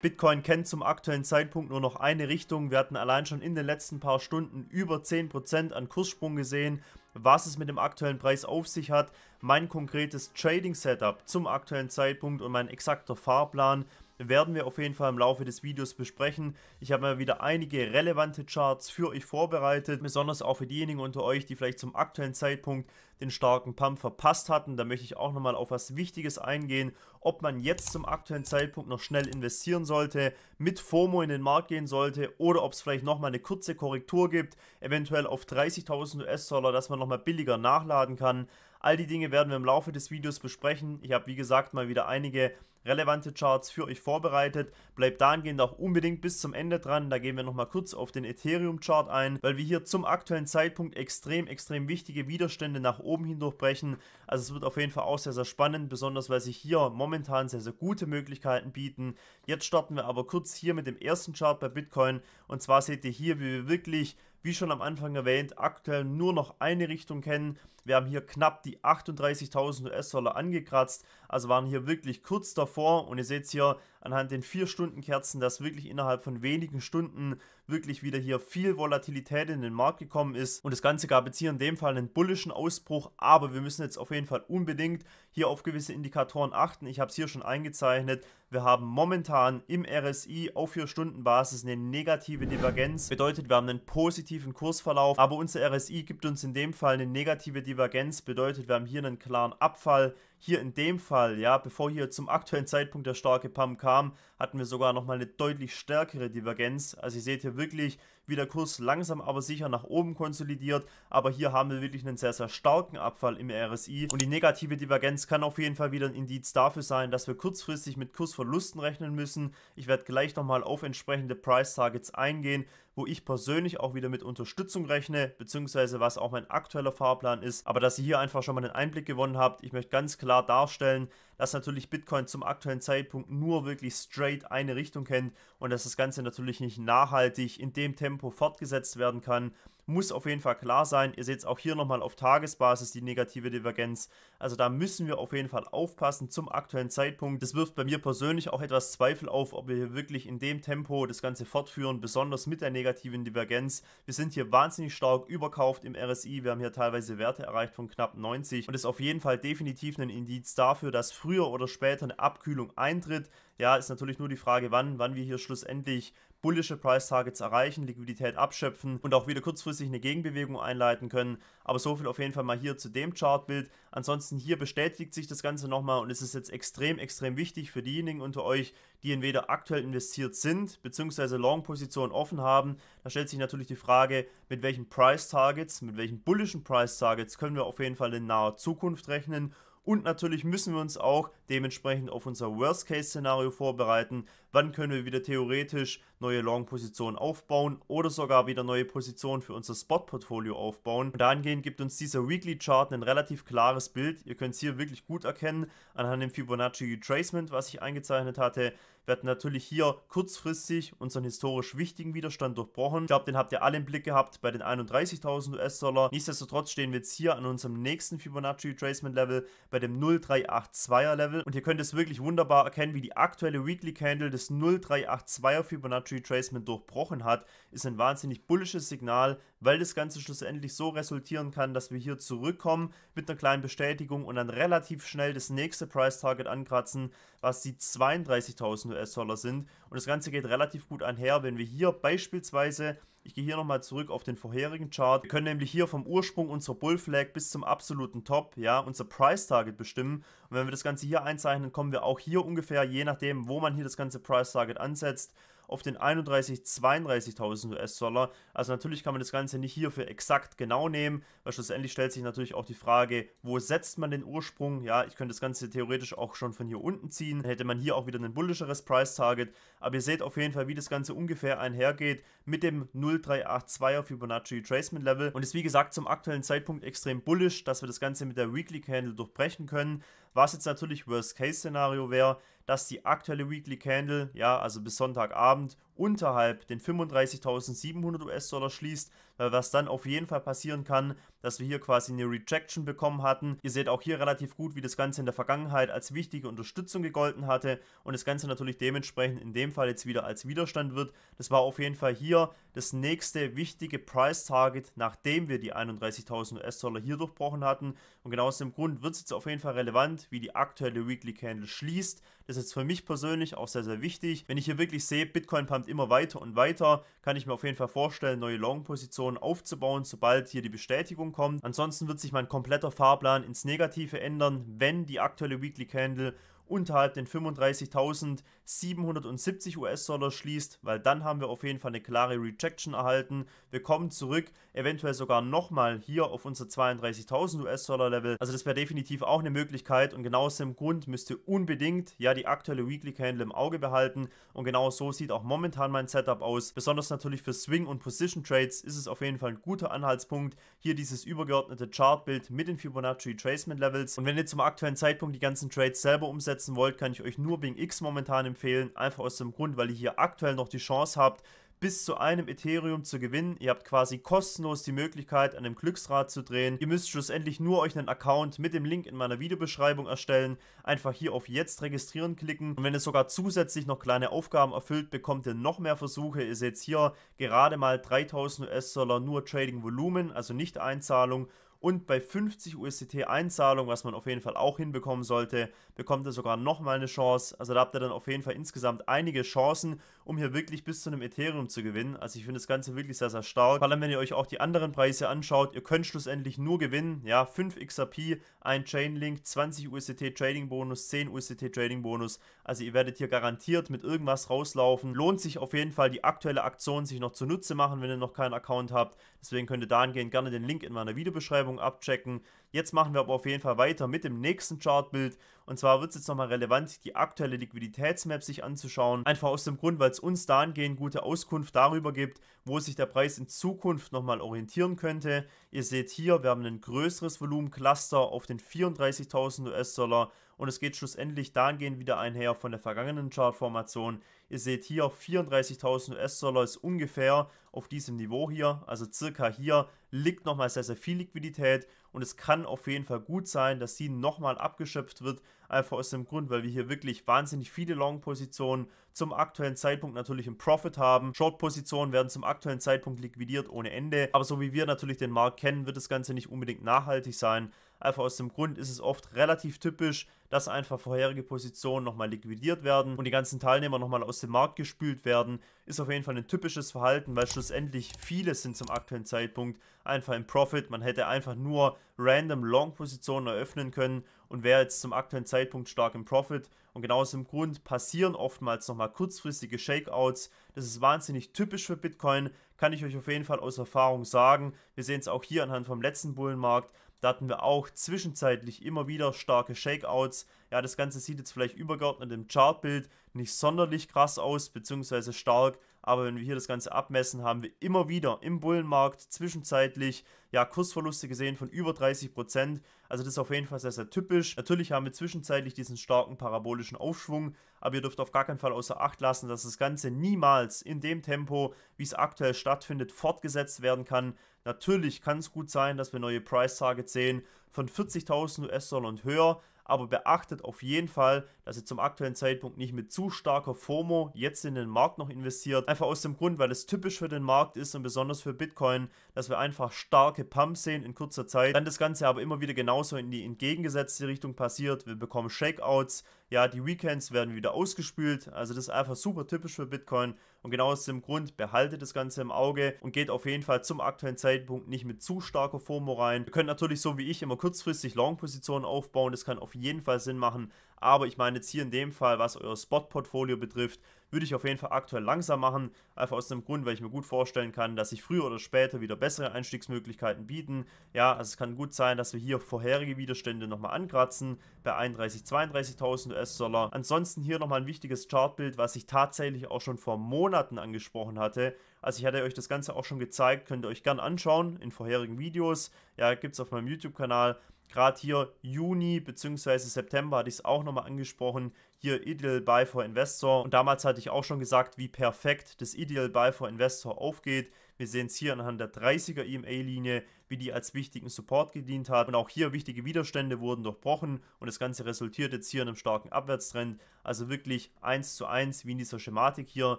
Bitcoin kennt zum aktuellen Zeitpunkt nur noch eine Richtung. Wir hatten allein schon in den letzten paar Stunden über 10% an Kurssprung gesehen. Was es mit dem aktuellen Preis auf sich hat, mein konkretes Trading-Setup zum aktuellen Zeitpunkt und mein exakter Fahrplan werden wir auf jeden Fall im Laufe des Videos besprechen. Ich habe mal wieder einige relevante Charts für euch vorbereitet, besonders auch für diejenigen unter euch, die vielleicht zum aktuellen Zeitpunkt den starken Pump verpasst hatten. Da möchte ich auch nochmal auf was Wichtiges eingehen, ob man jetzt zum aktuellen Zeitpunkt noch schnell investieren sollte, mit FOMO in den Markt gehen sollte oder ob es vielleicht nochmal eine kurze Korrektur gibt, eventuell auf 30.000 US-Dollar, dass man nochmal billiger nachladen kann. All die Dinge werden wir im Laufe des Videos besprechen. Ich habe wie gesagt mal wieder einige relevante Charts für euch vorbereitet. Bleibt dahingehend auch unbedingt bis zum Ende dran. Da gehen wir nochmal kurz auf den Ethereum-Chart ein, weil wir hier zum aktuellen Zeitpunkt extrem, extrem wichtige Widerstände nach oben hin durchbrechen. Also es wird auf jeden Fall auch sehr, sehr spannend, besonders weil sich hier momentan sehr, sehr gute Möglichkeiten bieten. Jetzt starten wir aber kurz hier mit dem ersten Chart bei Bitcoin. Und zwar seht ihr hier, wie wir wirklich wie schon am Anfang erwähnt, aktuell nur noch eine Richtung kennen. Wir haben hier knapp die 38.000 US-Dollar angekratzt, also waren hier wirklich kurz davor und ihr seht es hier anhand den 4-Stunden-Kerzen, dass wirklich innerhalb von wenigen Stunden wirklich wieder hier viel Volatilität in den Markt gekommen ist. Und das Ganze gab jetzt hier in dem Fall einen bullischen Ausbruch, aber wir müssen jetzt auf jeden Fall unbedingt hier auf gewisse Indikatoren achten. Ich habe es hier schon eingezeichnet. Wir haben momentan im RSI auf 4-Stunden-Basis eine negative Divergenz. Bedeutet, wir haben einen positiven Kursverlauf, aber unser RSI gibt uns in dem Fall eine negative Divergenz. Bedeutet, wir haben hier einen klaren Abfall hier in dem Fall, ja, bevor hier zum aktuellen Zeitpunkt der starke Pump kam, hatten wir sogar nochmal eine deutlich stärkere Divergenz. Also ihr seht hier wirklich, wie der Kurs langsam aber sicher nach oben konsolidiert. Aber hier haben wir wirklich einen sehr, sehr starken Abfall im RSI. Und die negative Divergenz kann auf jeden Fall wieder ein Indiz dafür sein, dass wir kurzfristig mit Kursverlusten rechnen müssen. Ich werde gleich nochmal auf entsprechende Price-Targets eingehen wo ich persönlich auch wieder mit Unterstützung rechne, beziehungsweise was auch mein aktueller Fahrplan ist. Aber dass ihr hier einfach schon mal einen Einblick gewonnen habt, ich möchte ganz klar darstellen, dass natürlich Bitcoin zum aktuellen Zeitpunkt nur wirklich straight eine Richtung kennt und dass das Ganze natürlich nicht nachhaltig in dem Tempo Tempo fortgesetzt werden kann, muss auf jeden Fall klar sein. Ihr seht es auch hier nochmal auf Tagesbasis, die negative Divergenz. Also da müssen wir auf jeden Fall aufpassen zum aktuellen Zeitpunkt. Das wirft bei mir persönlich auch etwas Zweifel auf, ob wir hier wirklich in dem Tempo das Ganze fortführen, besonders mit der negativen Divergenz. Wir sind hier wahnsinnig stark überkauft im RSI. Wir haben hier teilweise Werte erreicht von knapp 90 und ist auf jeden Fall definitiv ein Indiz dafür, dass früher oder später eine Abkühlung eintritt. Ja, ist natürlich nur die Frage, wann, wann wir hier schlussendlich bullische Price Targets erreichen, Liquidität abschöpfen und auch wieder kurzfristig eine Gegenbewegung einleiten können. Aber so viel auf jeden Fall mal hier zu dem Chartbild. Ansonsten hier bestätigt sich das Ganze nochmal und es ist jetzt extrem, extrem wichtig für diejenigen unter euch, die entweder aktuell investiert sind, bzw. Long-Positionen offen haben. Da stellt sich natürlich die Frage, mit welchen Price-Targets, mit welchen bullischen Price-Targets können wir auf jeden Fall in naher Zukunft rechnen. Und natürlich müssen wir uns auch dementsprechend auf unser Worst-Case-Szenario vorbereiten. Wann können wir wieder theoretisch neue Long-Positionen aufbauen oder sogar wieder neue Positionen für unser Spot-Portfolio aufbauen. Und dahingehend gibt uns dieser Weekly-Chart ein relativ klares Bild. Ihr könnt es hier wirklich gut erkennen anhand dem Fibonacci Retracement, was ich eingezeichnet hatte. Wir hatten natürlich hier kurzfristig unseren historisch wichtigen Widerstand durchbrochen. Ich glaube, den habt ihr alle im Blick gehabt bei den 31.000 US-Dollar. Nichtsdestotrotz stehen wir jetzt hier an unserem nächsten Fibonacci Retracement Level bei dem 0382er Level. Candle und ihr könnt es wirklich wunderbar erkennen, wie die aktuelle Weekly Candle des 0382er Fibonacci Retracement durchbrochen hat, ist ein wahnsinnig bullisches Signal, weil das Ganze schlussendlich so resultieren kann, dass wir hier zurückkommen mit einer kleinen Bestätigung und dann relativ schnell das nächste Price Target ankratzen, was die 32.000 US-Dollar sind und das Ganze geht relativ gut einher, wenn wir hier beispielsweise ich gehe hier nochmal zurück auf den vorherigen Chart. Wir können nämlich hier vom Ursprung unserer Bull Flag bis zum absoluten Top, ja, unser Price Target bestimmen. Und wenn wir das Ganze hier einzeichnen, kommen wir auch hier ungefähr, je nachdem, wo man hier das ganze Price Target ansetzt, auf den 31.000, 32.000 US-Dollar. Also natürlich kann man das Ganze nicht hierfür exakt genau nehmen, weil schlussendlich stellt sich natürlich auch die Frage, wo setzt man den Ursprung? Ja, ich könnte das Ganze theoretisch auch schon von hier unten ziehen, Dann hätte man hier auch wieder ein bullischeres Price-Target. Aber ihr seht auf jeden Fall, wie das Ganze ungefähr einhergeht mit dem 0382er Fibonacci Retracement Level und ist wie gesagt zum aktuellen Zeitpunkt extrem bullisch, dass wir das Ganze mit der Weekly Candle durchbrechen können. Was jetzt natürlich Worst-Case-Szenario wäre, dass die aktuelle Weekly Candle, ja, also bis Sonntagabend unterhalb den 35.700 US-Dollar schließt, weil äh, was dann auf jeden Fall passieren kann, dass wir hier quasi eine Rejection bekommen hatten. Ihr seht auch hier relativ gut, wie das Ganze in der Vergangenheit als wichtige Unterstützung gegolten hatte und das Ganze natürlich dementsprechend in dem Fall jetzt wieder als Widerstand wird. Das war auf jeden Fall hier das nächste wichtige Price-Target, nachdem wir die 31.000 US-Dollar hier durchbrochen hatten. Und genau aus dem Grund wird es jetzt auf jeden Fall relevant, wie die aktuelle Weekly Candle schließt. Das ist jetzt für mich persönlich auch sehr, sehr wichtig. Wenn ich hier wirklich sehe, Bitcoin pumpt immer weiter und weiter. Kann ich mir auf jeden Fall vorstellen, neue Long-Positionen aufzubauen, sobald hier die Bestätigung kommt. Ansonsten wird sich mein kompletter Fahrplan ins Negative ändern, wenn die aktuelle Weekly Candle unterhalb den 35.770 US-Dollar schließt, weil dann haben wir auf jeden Fall eine klare Rejection erhalten. Wir kommen zurück, eventuell sogar nochmal hier auf unser 32.000 US-Dollar Level. Also das wäre definitiv auch eine Möglichkeit und genau aus dem Grund müsst ihr unbedingt ja die aktuelle Weekly Candle im Auge behalten und genau so sieht auch momentan mein Setup aus. Besonders natürlich für Swing und Position Trades ist es auf jeden Fall ein guter Anhaltspunkt. Hier dieses übergeordnete Chartbild mit den Fibonacci Retracement Levels und wenn ihr zum aktuellen Zeitpunkt die ganzen Trades selber umsetzt, setzen wollt, kann ich euch nur Bing X momentan empfehlen. Einfach aus dem Grund, weil ihr hier aktuell noch die Chance habt, bis zu einem Ethereum zu gewinnen. Ihr habt quasi kostenlos die Möglichkeit, an dem Glücksrad zu drehen. Ihr müsst schlussendlich nur euch einen Account mit dem Link in meiner Videobeschreibung erstellen. Einfach hier auf Jetzt registrieren klicken. Und wenn ihr sogar zusätzlich noch kleine Aufgaben erfüllt, bekommt ihr noch mehr Versuche. Ihr seht hier gerade mal 3000 US-Dollar nur Trading Volumen, also nicht Einzahlung und bei 50 USDT Einzahlung, was man auf jeden Fall auch hinbekommen sollte, bekommt ihr sogar nochmal eine Chance. Also da habt ihr dann auf jeden Fall insgesamt einige Chancen um hier wirklich bis zu einem Ethereum zu gewinnen. Also ich finde das Ganze wirklich sehr, sehr stark. Vor allem, wenn ihr euch auch die anderen Preise anschaut, ihr könnt schlussendlich nur gewinnen. Ja, 5 XRP, ein Chainlink, 20 USDT Trading Bonus, 10 USDT Trading Bonus. Also ihr werdet hier garantiert mit irgendwas rauslaufen. Lohnt sich auf jeden Fall die aktuelle Aktion sich noch zunutze machen, wenn ihr noch keinen Account habt. Deswegen könnt ihr dahingehend gerne den Link in meiner Videobeschreibung abchecken. Jetzt machen wir aber auf jeden Fall weiter mit dem nächsten Chartbild. Und zwar wird es jetzt nochmal relevant, die aktuelle Liquiditätsmap sich anzuschauen. Einfach aus dem Grund, weil es uns dahingehend gute Auskunft darüber gibt, wo sich der Preis in Zukunft nochmal orientieren könnte. Ihr seht hier, wir haben ein größeres Volumencluster auf den 34.000 US-Dollar und es geht schlussendlich dahingehend wieder einher von der vergangenen Chartformation. Ihr seht hier 34.000 US-Dollar ist ungefähr auf diesem Niveau hier, also circa hier, liegt nochmal sehr, sehr viel Liquidität und es kann auf jeden Fall gut sein, dass sie nochmal abgeschöpft wird, einfach aus dem Grund, weil wir hier wirklich wahnsinnig viele Long-Positionen zum aktuellen Zeitpunkt natürlich im Profit haben. Short-Positionen werden zum aktuellen Zeitpunkt liquidiert ohne Ende, aber so wie wir natürlich den Markt kennen, wird das Ganze nicht unbedingt nachhaltig sein. Einfach aus dem Grund ist es oft relativ typisch, dass einfach vorherige Positionen nochmal liquidiert werden und die ganzen Teilnehmer nochmal aus dem Markt gespült werden. Ist auf jeden Fall ein typisches Verhalten, weil schlussendlich viele sind zum aktuellen Zeitpunkt einfach im Profit. Man hätte einfach nur random Long-Positionen eröffnen können und wäre jetzt zum aktuellen Zeitpunkt stark im Profit. Und genau aus dem Grund passieren oftmals nochmal kurzfristige Shakeouts. Das ist wahnsinnig typisch für Bitcoin, kann ich euch auf jeden Fall aus Erfahrung sagen. Wir sehen es auch hier anhand vom letzten Bullenmarkt. Da hatten wir auch zwischenzeitlich immer wieder starke Shakeouts. Ja, das Ganze sieht jetzt vielleicht übergeordnet im Chartbild nicht sonderlich krass aus, beziehungsweise stark. Aber wenn wir hier das Ganze abmessen, haben wir immer wieder im Bullenmarkt zwischenzeitlich ja, Kursverluste gesehen von über 30%. Also das ist auf jeden Fall sehr, sehr typisch. Natürlich haben wir zwischenzeitlich diesen starken parabolischen Aufschwung, aber ihr dürft auf gar keinen Fall außer Acht lassen, dass das Ganze niemals in dem Tempo, wie es aktuell stattfindet, fortgesetzt werden kann. Natürlich kann es gut sein, dass wir neue Price-Targets sehen von 40.000 US-Dollar und höher, aber beachtet auf jeden Fall, dass ihr zum aktuellen Zeitpunkt nicht mit zu starker FOMO jetzt in den Markt noch investiert. Einfach aus dem Grund, weil es typisch für den Markt ist und besonders für Bitcoin, dass wir einfach starke Pumps sehen in kurzer Zeit. Dann das Ganze aber immer wieder genauso in die entgegengesetzte Richtung passiert. Wir bekommen Shakeouts, ja, die Weekends werden wieder ausgespült. Also das ist einfach super typisch für Bitcoin. Und genau aus dem Grund behaltet das Ganze im Auge und geht auf jeden Fall zum aktuellen Zeitpunkt nicht mit zu starker FOMO rein. Ihr könnt natürlich so wie ich immer kurzfristig Long-Positionen aufbauen. Das kann auf jeden Fall Sinn machen. Aber ich meine jetzt hier in dem Fall, was euer Spot-Portfolio betrifft, würde ich auf jeden Fall aktuell langsam machen. Einfach aus dem Grund, weil ich mir gut vorstellen kann, dass sich früher oder später wieder bessere Einstiegsmöglichkeiten bieten. Ja, also es kann gut sein, dass wir hier vorherige Widerstände nochmal ankratzen bei 31.000, 32.000 US-Dollar. Ansonsten hier nochmal ein wichtiges Chartbild, was ich tatsächlich auch schon vor Monaten angesprochen hatte. Also ich hatte euch das Ganze auch schon gezeigt, könnt ihr euch gern anschauen in vorherigen Videos. Ja, gibt es auf meinem YouTube-Kanal. Gerade hier Juni bzw. September hatte ich es auch nochmal angesprochen. Hier Ideal Buy for Investor. Und damals hatte ich auch schon gesagt, wie perfekt das Ideal Buy for Investor aufgeht. Wir sehen es hier anhand der 30er EMA-Linie, wie die als wichtigen Support gedient hat. Und auch hier wichtige Widerstände wurden durchbrochen und das Ganze resultiert jetzt hier in einem starken Abwärtstrend. Also wirklich 1 zu 1 wie in dieser Schematik hier.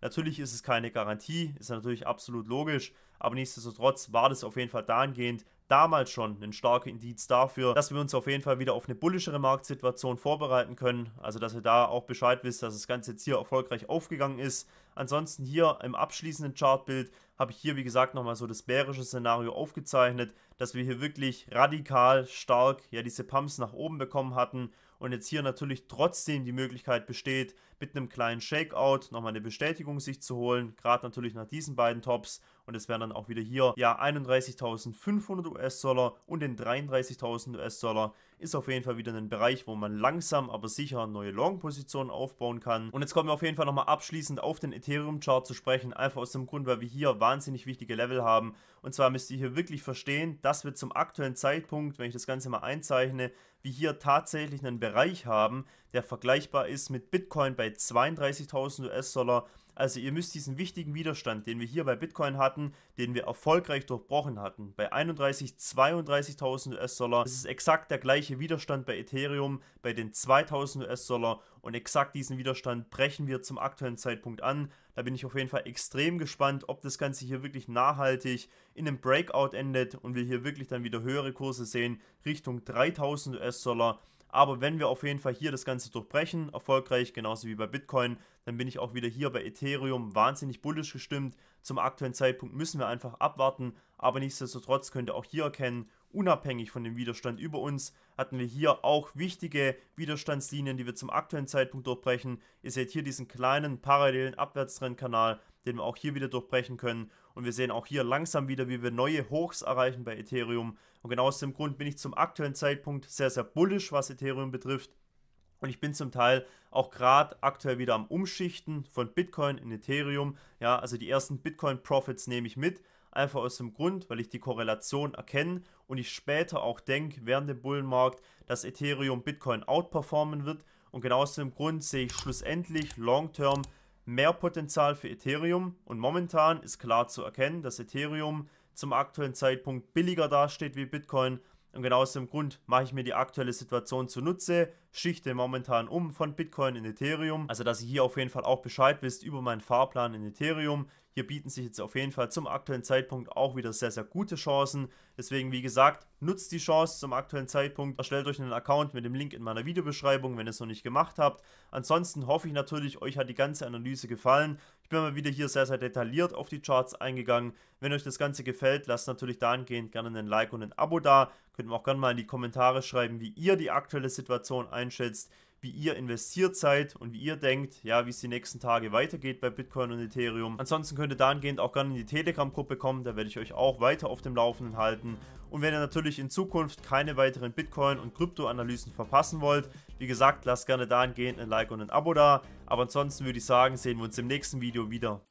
Natürlich ist es keine Garantie, ist natürlich absolut logisch, aber nichtsdestotrotz war das auf jeden Fall dahingehend damals schon ein starker Indiz dafür, dass wir uns auf jeden Fall wieder auf eine bullischere Marktsituation vorbereiten können. Also, dass ihr da auch Bescheid wisst, dass das Ganze jetzt hier erfolgreich aufgegangen ist. Ansonsten hier im abschließenden Chartbild habe ich hier, wie gesagt, nochmal so das bärische Szenario aufgezeichnet, dass wir hier wirklich radikal stark ja diese Pumps nach oben bekommen hatten und jetzt hier natürlich trotzdem die Möglichkeit besteht, mit einem kleinen Shakeout nochmal eine Bestätigung sich zu holen, gerade natürlich nach diesen beiden Tops und es wären dann auch wieder hier ja 31.500 US-Dollar und den 33.000 US-Dollar ist auf jeden Fall wieder ein Bereich, wo man langsam, aber sicher neue Long-Positionen aufbauen kann. Und jetzt kommen wir auf jeden Fall nochmal abschließend auf den Ethereum-Chart zu sprechen, einfach aus dem Grund, weil wir hier wahnsinnig wichtige Level haben. Und zwar müsst ihr hier wirklich verstehen, dass wir zum aktuellen Zeitpunkt, wenn ich das Ganze mal einzeichne, wir hier tatsächlich einen Bereich haben, der vergleichbar ist mit Bitcoin bei 32.000 US-Dollar also ihr müsst diesen wichtigen Widerstand, den wir hier bei Bitcoin hatten, den wir erfolgreich durchbrochen hatten, bei 31, 32.000 US-Dollar, das ist exakt der gleiche Widerstand bei Ethereum, bei den 2.000 US-Dollar und exakt diesen Widerstand brechen wir zum aktuellen Zeitpunkt an. Da bin ich auf jeden Fall extrem gespannt, ob das Ganze hier wirklich nachhaltig in einem Breakout endet und wir hier wirklich dann wieder höhere Kurse sehen, Richtung 3000 US-Dollar. Aber wenn wir auf jeden Fall hier das Ganze durchbrechen, erfolgreich, genauso wie bei Bitcoin, dann bin ich auch wieder hier bei Ethereum wahnsinnig bullisch gestimmt. Zum aktuellen Zeitpunkt müssen wir einfach abwarten, aber nichtsdestotrotz könnt ihr auch hier erkennen, unabhängig von dem Widerstand über uns, hatten wir hier auch wichtige Widerstandslinien, die wir zum aktuellen Zeitpunkt durchbrechen. Ihr seht hier diesen kleinen parallelen Abwärtstrendkanal, den wir auch hier wieder durchbrechen können. Und wir sehen auch hier langsam wieder, wie wir neue Hochs erreichen bei Ethereum. Und genau aus dem Grund bin ich zum aktuellen Zeitpunkt sehr, sehr bullisch, was Ethereum betrifft. Und ich bin zum Teil auch gerade aktuell wieder am Umschichten von Bitcoin in Ethereum. Ja, also die ersten Bitcoin-Profits nehme ich mit. Einfach aus dem Grund, weil ich die Korrelation erkenne und ich später auch denke, während dem Bullenmarkt, dass Ethereum Bitcoin outperformen wird. Und genau aus dem Grund sehe ich schlussendlich long-term mehr Potenzial für Ethereum und momentan ist klar zu erkennen, dass Ethereum zum aktuellen Zeitpunkt billiger dasteht wie Bitcoin und genau aus dem Grund mache ich mir die aktuelle Situation zunutze, schichte momentan um von Bitcoin in Ethereum. Also dass ihr hier auf jeden Fall auch Bescheid wisst über meinen Fahrplan in Ethereum. Hier bieten sich jetzt auf jeden Fall zum aktuellen Zeitpunkt auch wieder sehr, sehr gute Chancen. Deswegen, wie gesagt, nutzt die Chance zum aktuellen Zeitpunkt. Erstellt euch einen Account mit dem Link in meiner Videobeschreibung, wenn ihr es noch nicht gemacht habt. Ansonsten hoffe ich natürlich, euch hat die ganze Analyse gefallen. Ich bin mal wieder hier sehr, sehr detailliert auf die Charts eingegangen. Wenn euch das Ganze gefällt, lasst natürlich dahingehend gerne einen Like und ein Abo da. Könnt ihr auch gerne mal in die Kommentare schreiben, wie ihr die aktuelle Situation einschätzt wie ihr investiert seid und wie ihr denkt, ja, wie es die nächsten Tage weitergeht bei Bitcoin und Ethereum. Ansonsten könnt ihr dahingehend auch gerne in die Telegram-Gruppe kommen, da werde ich euch auch weiter auf dem Laufenden halten. Und wenn ihr natürlich in Zukunft keine weiteren Bitcoin- und Kryptoanalysen verpassen wollt, wie gesagt, lasst gerne dahingehend ein Like und ein Abo da. Aber ansonsten würde ich sagen, sehen wir uns im nächsten Video wieder.